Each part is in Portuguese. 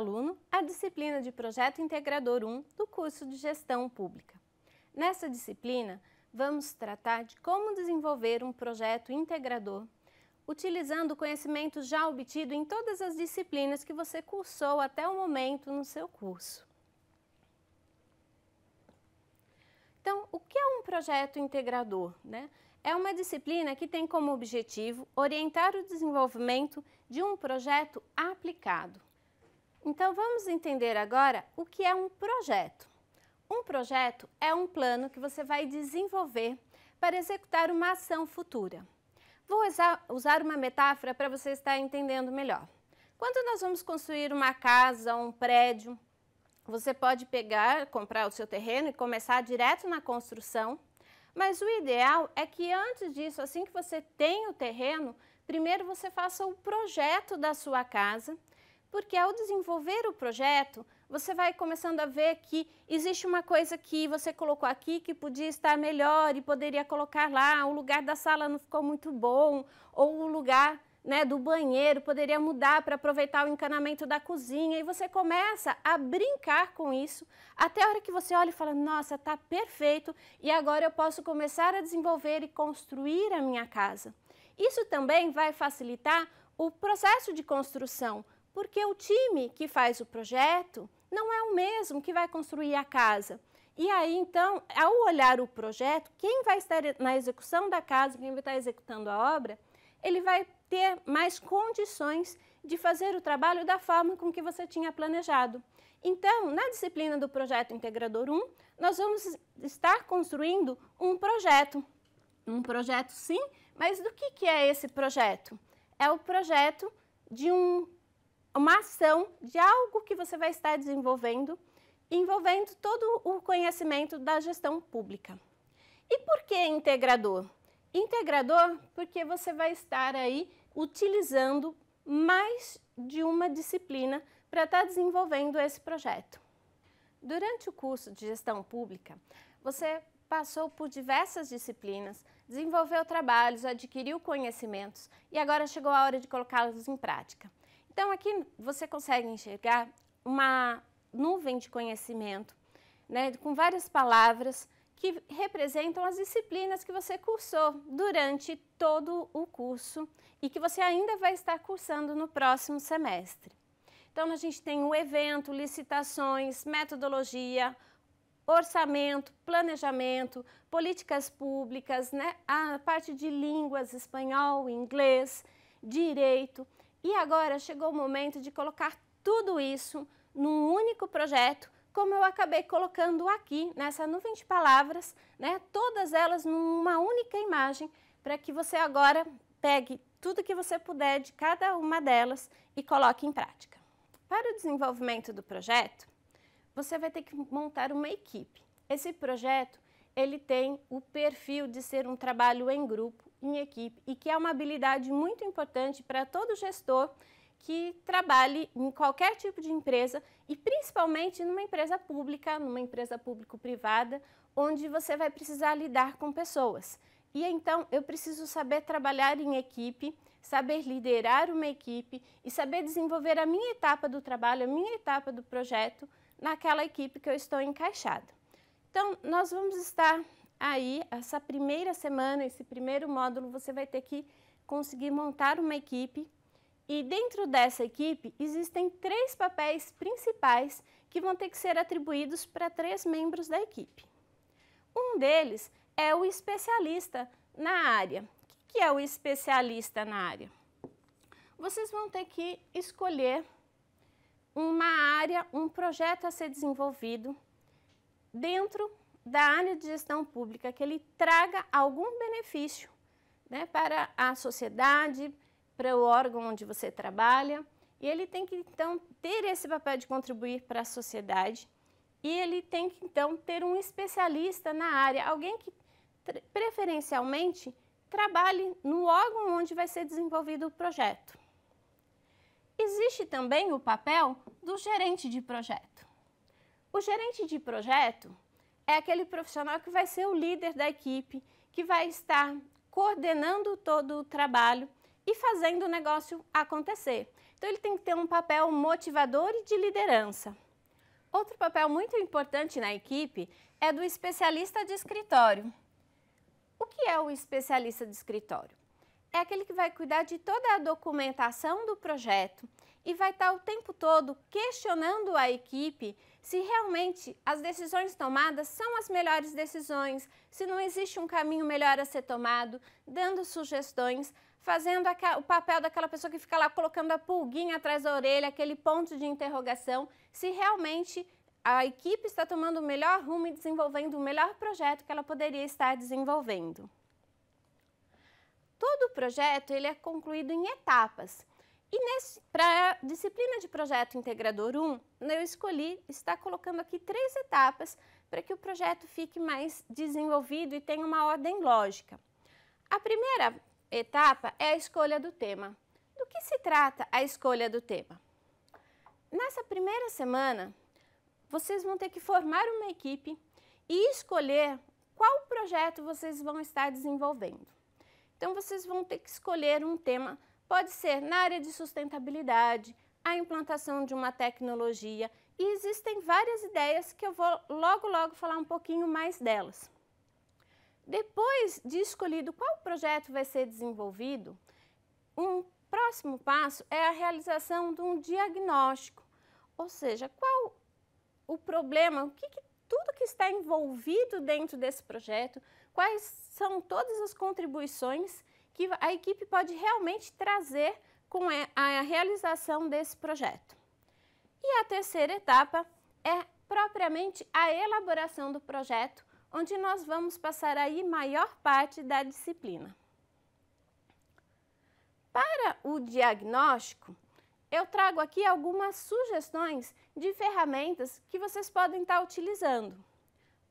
aluno a disciplina de Projeto Integrador 1 do curso de Gestão Pública. Nessa disciplina, vamos tratar de como desenvolver um projeto integrador utilizando o conhecimento já obtido em todas as disciplinas que você cursou até o momento no seu curso. Então, o que é um projeto integrador? Né? É uma disciplina que tem como objetivo orientar o desenvolvimento de um projeto aplicado. Então vamos entender agora o que é um projeto. Um projeto é um plano que você vai desenvolver para executar uma ação futura. Vou usar uma metáfora para você estar entendendo melhor. Quando nós vamos construir uma casa, um prédio, você pode pegar, comprar o seu terreno e começar direto na construção, mas o ideal é que antes disso, assim que você tem o terreno, primeiro você faça o projeto da sua casa porque ao desenvolver o projeto, você vai começando a ver que existe uma coisa que você colocou aqui que podia estar melhor e poderia colocar lá, o lugar da sala não ficou muito bom, ou o lugar né, do banheiro poderia mudar para aproveitar o encanamento da cozinha. E você começa a brincar com isso até a hora que você olha e fala: nossa, está perfeito, e agora eu posso começar a desenvolver e construir a minha casa. Isso também vai facilitar o processo de construção, porque o time que faz o projeto não é o mesmo que vai construir a casa. E aí, então, ao olhar o projeto, quem vai estar na execução da casa, quem vai estar executando a obra, ele vai ter mais condições de fazer o trabalho da forma com que você tinha planejado. Então, na disciplina do projeto integrador 1, nós vamos estar construindo um projeto. Um projeto, sim, mas do que, que é esse projeto? É o projeto de um uma ação de algo que você vai estar desenvolvendo, envolvendo todo o conhecimento da gestão pública. E por que integrador? Integrador porque você vai estar aí utilizando mais de uma disciplina para estar desenvolvendo esse projeto. Durante o curso de gestão pública, você passou por diversas disciplinas, desenvolveu trabalhos, adquiriu conhecimentos e agora chegou a hora de colocá-los em prática. Então, aqui você consegue enxergar uma nuvem de conhecimento, né, com várias palavras que representam as disciplinas que você cursou durante todo o curso e que você ainda vai estar cursando no próximo semestre. Então, a gente tem o evento, licitações, metodologia, orçamento, planejamento, políticas públicas, né? a parte de línguas, espanhol, inglês, direito. E agora chegou o momento de colocar tudo isso num único projeto, como eu acabei colocando aqui nessa nuvem de palavras, né? Todas elas numa única imagem, para que você agora pegue tudo que você puder de cada uma delas e coloque em prática. Para o desenvolvimento do projeto, você vai ter que montar uma equipe. Esse projeto, ele tem o perfil de ser um trabalho em grupo em equipe e que é uma habilidade muito importante para todo gestor que trabalhe em qualquer tipo de empresa e principalmente numa empresa pública, numa empresa público-privada, onde você vai precisar lidar com pessoas. E então eu preciso saber trabalhar em equipe, saber liderar uma equipe e saber desenvolver a minha etapa do trabalho, a minha etapa do projeto naquela equipe que eu estou encaixado. Então, nós vamos estar aí essa primeira semana, esse primeiro módulo, você vai ter que conseguir montar uma equipe. E dentro dessa equipe existem três papéis principais que vão ter que ser atribuídos para três membros da equipe. Um deles é o especialista na área. O que é o especialista na área? Vocês vão ter que escolher uma área, um projeto a ser desenvolvido dentro da área de gestão pública, que ele traga algum benefício né, para a sociedade, para o órgão onde você trabalha. E ele tem que, então, ter esse papel de contribuir para a sociedade. E ele tem que, então, ter um especialista na área, alguém que, preferencialmente, trabalhe no órgão onde vai ser desenvolvido o projeto. Existe também o papel do gerente de projeto. O gerente de projeto é aquele profissional que vai ser o líder da equipe, que vai estar coordenando todo o trabalho e fazendo o negócio acontecer. Então, ele tem que ter um papel motivador e de liderança. Outro papel muito importante na equipe é do especialista de escritório. O que é o especialista de escritório? É aquele que vai cuidar de toda a documentação do projeto e vai estar o tempo todo questionando a equipe se realmente as decisões tomadas são as melhores decisões, se não existe um caminho melhor a ser tomado, dando sugestões, fazendo o papel daquela pessoa que fica lá colocando a pulguinha atrás da orelha, aquele ponto de interrogação, se realmente a equipe está tomando o melhor rumo e desenvolvendo o melhor projeto que ela poderia estar desenvolvendo. Todo o projeto ele é concluído em etapas e para a disciplina de projeto integrador 1, eu escolhi estar colocando aqui três etapas para que o projeto fique mais desenvolvido e tenha uma ordem lógica. A primeira etapa é a escolha do tema. Do que se trata a escolha do tema? Nessa primeira semana, vocês vão ter que formar uma equipe e escolher qual projeto vocês vão estar desenvolvendo. Então, vocês vão ter que escolher um tema Pode ser na área de sustentabilidade, a implantação de uma tecnologia e existem várias ideias que eu vou logo logo falar um pouquinho mais delas. Depois de escolhido qual projeto vai ser desenvolvido, um próximo passo é a realização de um diagnóstico, ou seja, qual o problema, o que, que tudo que está envolvido dentro desse projeto, quais são todas as contribuições que a equipe pode realmente trazer com a realização desse projeto. E a terceira etapa é propriamente a elaboração do projeto, onde nós vamos passar aí maior parte da disciplina. Para o diagnóstico, eu trago aqui algumas sugestões de ferramentas que vocês podem estar tá utilizando.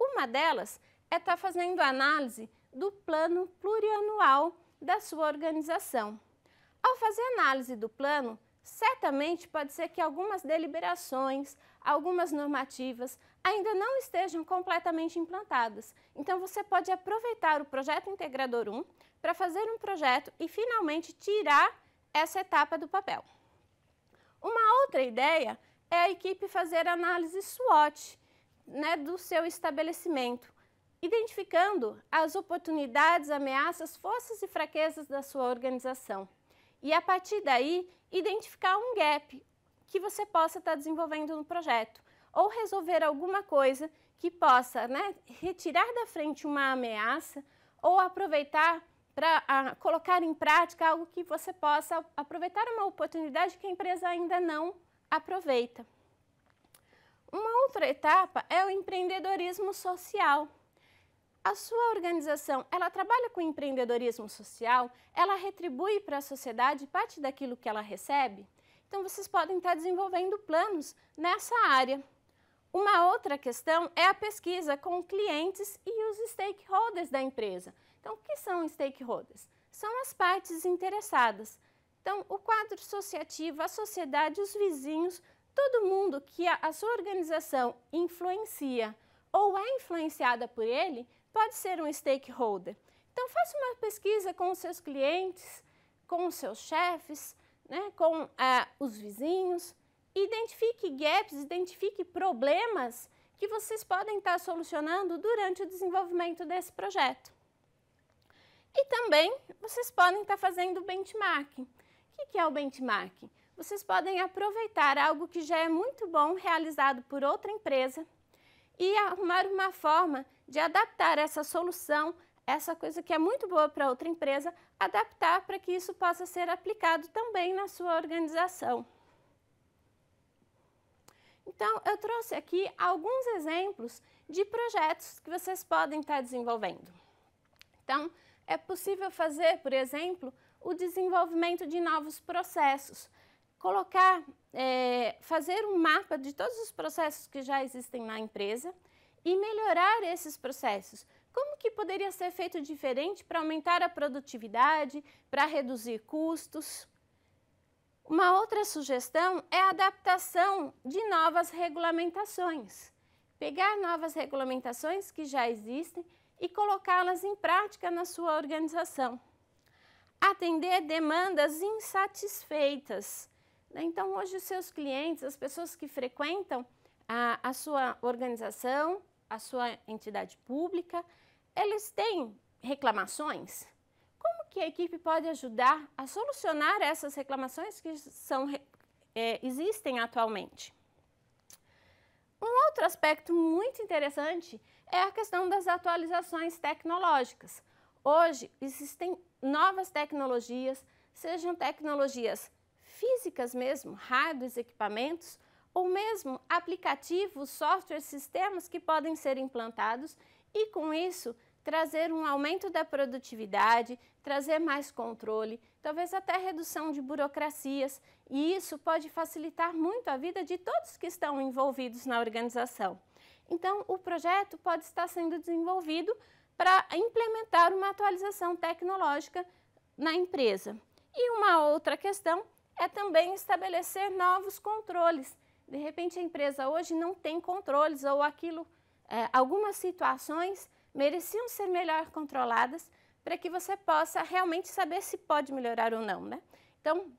Uma delas é estar tá fazendo análise do plano plurianual da sua organização. Ao fazer análise do plano, certamente pode ser que algumas deliberações, algumas normativas ainda não estejam completamente implantadas. Então você pode aproveitar o projeto integrador 1 para fazer um projeto e finalmente tirar essa etapa do papel. Uma outra ideia é a equipe fazer análise SWOT né, do seu estabelecimento identificando as oportunidades, ameaças, forças e fraquezas da sua organização. E a partir daí, identificar um gap que você possa estar tá desenvolvendo no projeto ou resolver alguma coisa que possa né, retirar da frente uma ameaça ou aproveitar para colocar em prática algo que você possa aproveitar uma oportunidade que a empresa ainda não aproveita. Uma outra etapa é o empreendedorismo social a sua organização, ela trabalha com empreendedorismo social? Ela retribui para a sociedade parte daquilo que ela recebe? Então vocês podem estar desenvolvendo planos nessa área. Uma outra questão é a pesquisa com clientes e os stakeholders da empresa. Então, o que são stakeholders? São as partes interessadas. Então, o quadro associativo, a sociedade, os vizinhos, todo mundo que a, a sua organização influencia ou é influenciada por ele, pode ser um stakeholder. Então, faça uma pesquisa com os seus clientes, com os seus chefes, né, com ah, os vizinhos. Identifique gaps, identifique problemas que vocês podem estar solucionando durante o desenvolvimento desse projeto. E também vocês podem estar fazendo benchmarking. O que é o benchmarking? Vocês podem aproveitar algo que já é muito bom realizado por outra empresa e arrumar uma forma de adaptar essa solução, essa coisa que é muito boa para outra empresa, adaptar para que isso possa ser aplicado também na sua organização. Então, eu trouxe aqui alguns exemplos de projetos que vocês podem estar tá desenvolvendo. Então, é possível fazer, por exemplo, o desenvolvimento de novos processos, colocar, é, fazer um mapa de todos os processos que já existem na empresa e melhorar esses processos. Como que poderia ser feito diferente para aumentar a produtividade, para reduzir custos? Uma outra sugestão é a adaptação de novas regulamentações. Pegar novas regulamentações que já existem e colocá-las em prática na sua organização. Atender demandas insatisfeitas né? Então, hoje, os seus clientes, as pessoas que frequentam a, a sua organização, a sua entidade pública, eles têm reclamações? Como que a equipe pode ajudar a solucionar essas reclamações que são, é, existem atualmente? Um outro aspecto muito interessante é a questão das atualizações tecnológicas. Hoje existem novas tecnologias, sejam tecnologias físicas mesmo, hardware, equipamentos, ou mesmo aplicativos, softwares, sistemas que podem ser implantados e, com isso, trazer um aumento da produtividade, trazer mais controle, talvez até redução de burocracias, e isso pode facilitar muito a vida de todos que estão envolvidos na organização. Então, o projeto pode estar sendo desenvolvido para implementar uma atualização tecnológica na empresa. E uma outra questão é também estabelecer novos controles. De repente, a empresa hoje não tem controles ou aquilo, é, algumas situações mereciam ser melhor controladas para que você possa realmente saber se pode melhorar ou não, né? Então,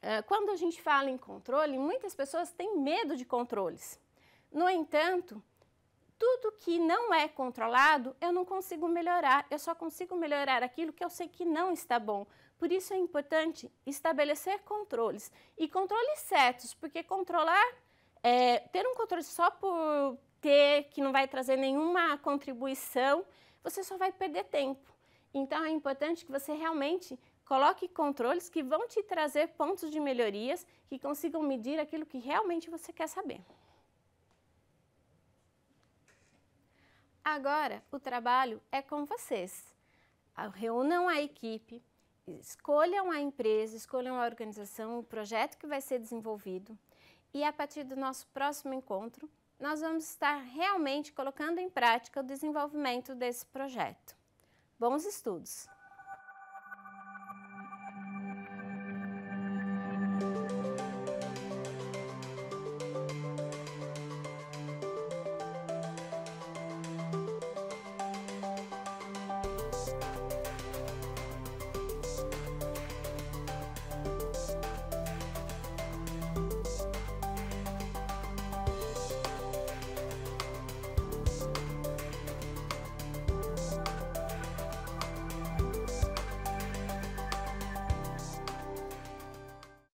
é, quando a gente fala em controle, muitas pessoas têm medo de controles. No entanto, tudo que não é controlado, eu não consigo melhorar. Eu só consigo melhorar aquilo que eu sei que não está bom. Por isso é importante estabelecer controles e controles certos, porque controlar, é, ter um controle só por ter, que não vai trazer nenhuma contribuição, você só vai perder tempo. Então é importante que você realmente coloque controles que vão te trazer pontos de melhorias que consigam medir aquilo que realmente você quer saber. Agora, o trabalho é com vocês. Ah, reúnam a equipe, escolham a empresa, escolham a organização, o projeto que vai ser desenvolvido e a partir do nosso próximo encontro, nós vamos estar realmente colocando em prática o desenvolvimento desse projeto. Bons estudos!